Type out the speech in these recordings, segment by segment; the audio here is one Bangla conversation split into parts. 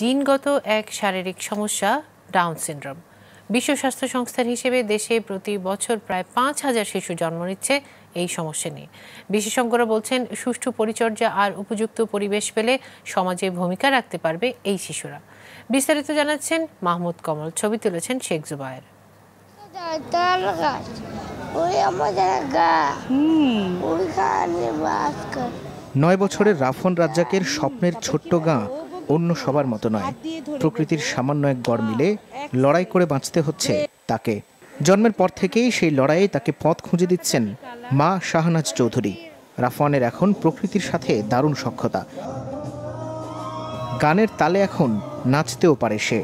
জিনগত এক শারীরিক সমস্যা ডাউন সিনড্রোম বিশ্ব স্বাস্থ্য সংস্থার হিসেবে দেশে প্রতি বছর প্রায় পাঁচ হাজার শিশু জন্ম নিচ্ছে এই সমস্যা নিয়ে বিশেষজ্ঞরা বলছেন সুষ্ঠু পরিচর্যা আর উপযুক্ত পরিবেশ পেলে সমাজে ভূমিকা রাখতে পারবে এই শিশুরা বিস্তারিত জানাচ্ছেন মাহমুদ কমল ছবি তুলেছেন শেখ জুবায়ের নয় বছরের রাফন রাজ্জাকের স্বপ্নের ছোট্ট গাঁ অন্য সবার মতো নয় প্রকৃতির সামান্য এক গড় মিলে লড়াই করে বাঁচতে হচ্ছে তাকে জন্মের পর থেকেই সেই লড়াইয়ে তাকে পথ খুঁজে দিচ্ছেন মা শাহনাজ চৌধুরী রাফওয়ানের এখন প্রকৃতির সাথে দারুণ সক্ষতা গানের তালে এখন নাচতেও পারে সে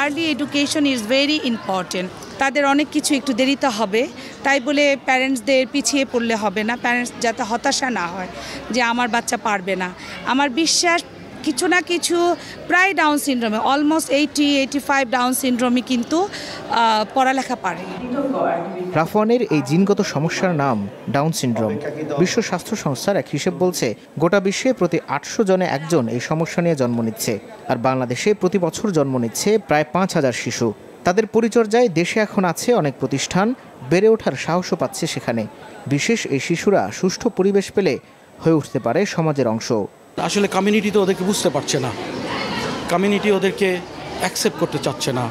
early education is very important তাদের অনেক কিছু একটু দেরিতে হবে তাই বলে প্যারেন্টসদের পিছিয়ে পড়লে হবে না প্যারেন্টস যাতে হতাশা না হয় যে আমার বাচ্চা পারবে না আমার বিশ্বাস কিছু না কিছু প্রায় ডাউন সিন্ড্রোমে almost eighty eighty five down সিন্ড্রোমে কিন্তু পড়ালেখা পারে রাফওয়ানের এই জিনগত সমস্যার নাম ডাউন সিন্ড্রোম বিশ্ব স্বাস্থ্য সংস্থার এক হিসেব বলছে গোটা বিশ্বে প্রতি আটশো জনে একজন এই সমস্যা নিয়ে জন্ম নিচ্ছে আর বাংলাদেশে প্রতি বছর জন্ম নিচ্ছে প্রায় পাঁচ হাজার শিশু তাদের পরিচর্যায় দেশে এখন আছে অনেক প্রতিষ্ঠান বেড়ে ওঠার সাহসও পাচ্ছে সেখানে বিশেষ এই শিশুরা সুষ্ঠু পরিবেশ পেলে হয়ে উঠতে পারে সমাজের অংশ আসলে কমিউনিটি তো ওদেরকে বুঝতে পারছে না কমিউনিটি ওদেরকে অ্যাকসেপ্ট করতে চাচ্ছে না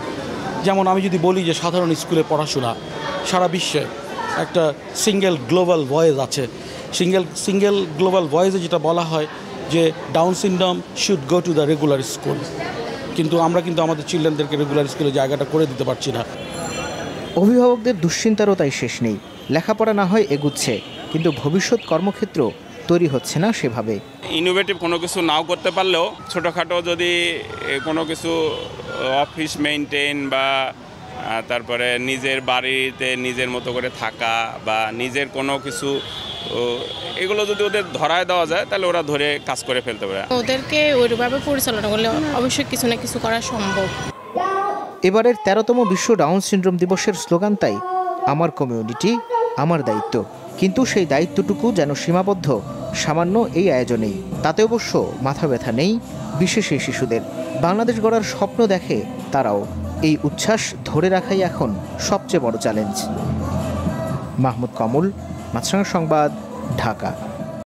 যেমন আমি যদি বলি যে সাধারণ স্কুলে পড়াশোনা সারা বিশ্বে একটা সিঙ্গেল গ্লোবাল ভয়েস আছে সিঙ্গেল সিঙ্গেল গ্লোবাল ভয়েসে যেটা বলা হয় যে down syndrome should go to the regular school কিন্তু আমরা কিন্তু আমাদের চিলড্রেনদেরকে রেগুলার স্কুলে জায়গাটা করে দিতে পারছি না অভিভাবকদের দুশ্চিন্তারও তাই শেষ নেই লেখাপড়া না হয় এগুচ্ছে কিন্তু ভবিষ্যৎ কর্মক্ষেত্র তৈরি হচ্ছে না সেভাবে ইনোভেটিভ কোনো কিছু নাও করতে পারলেও ছোটোখাটো যদি কোনো কিছু অফিস মেনটেন বা তারপরে নিজের বাড়িতে নিজের মতো করে থাকা বা নিজের কোনো কিছু এগুলো যদি ওদের ধরায় দেওয়া যায় তাহলে ওরা ধরে কাজ করে ফেলতে পারে ওদেরকে ওইভাবে পরিচালনা করলে অবশ্যই কিছু না কিছু করা সম্ভব এবারের তেরোতম বিশ্ব ডাউন সিনড্রোম দিবসের স্লোগান তাই আমার কমিউনিটি আমার দায়িত্ব কিন্তু সেই দায়িত্বটুকু যেন সীমাবদ্ধ সামান্য এই আয়োজনেই তাতে অবশ্য মাথা ব্যথা নেই বিশেষ এই শিশুদের বাংলাদেশ গড়ার স্বপ্ন দেখে তারাও এই উচ্ছ্বাস ধরে রাখাই এখন সবচেয়ে বড় চ্যালেঞ্জ মাহমুদ কমল মাছরাঙা সংবাদ ঢাকা